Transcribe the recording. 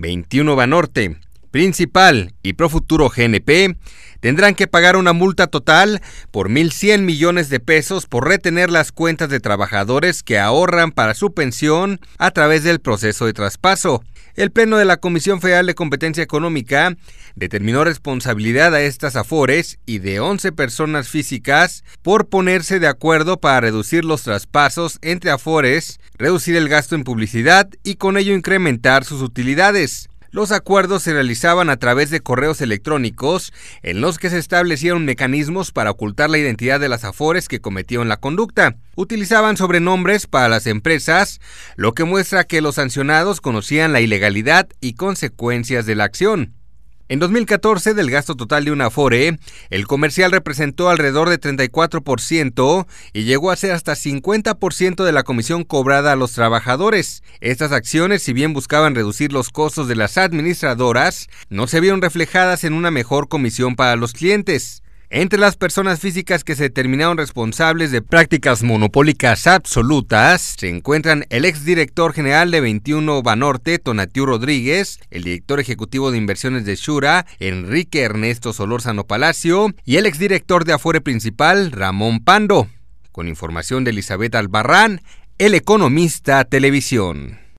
21 Banorte, Principal y Profuturo GNP tendrán que pagar una multa total por 1.100 millones de pesos por retener las cuentas de trabajadores que ahorran para su pensión a través del proceso de traspaso. El Pleno de la Comisión Federal de Competencia Económica determinó responsabilidad a estas afores y de 11 personas físicas por ponerse de acuerdo para reducir los traspasos entre afores, reducir el gasto en publicidad y con ello incrementar sus utilidades. Los acuerdos se realizaban a través de correos electrónicos en los que se establecieron mecanismos para ocultar la identidad de las afores que cometieron la conducta. Utilizaban sobrenombres para las empresas, lo que muestra que los sancionados conocían la ilegalidad y consecuencias de la acción. En 2014, del gasto total de una FORE, el comercial representó alrededor de 34% y llegó a ser hasta 50% de la comisión cobrada a los trabajadores. Estas acciones, si bien buscaban reducir los costos de las administradoras, no se vieron reflejadas en una mejor comisión para los clientes. Entre las personas físicas que se determinaron responsables de prácticas monopólicas absolutas se encuentran el exdirector general de 21 Banorte, Tonatiu Rodríguez, el director ejecutivo de inversiones de Shura, Enrique Ernesto Solórzano Palacio, y el exdirector de afuera Principal, Ramón Pando. Con información de Elizabeth Albarrán, El Economista Televisión.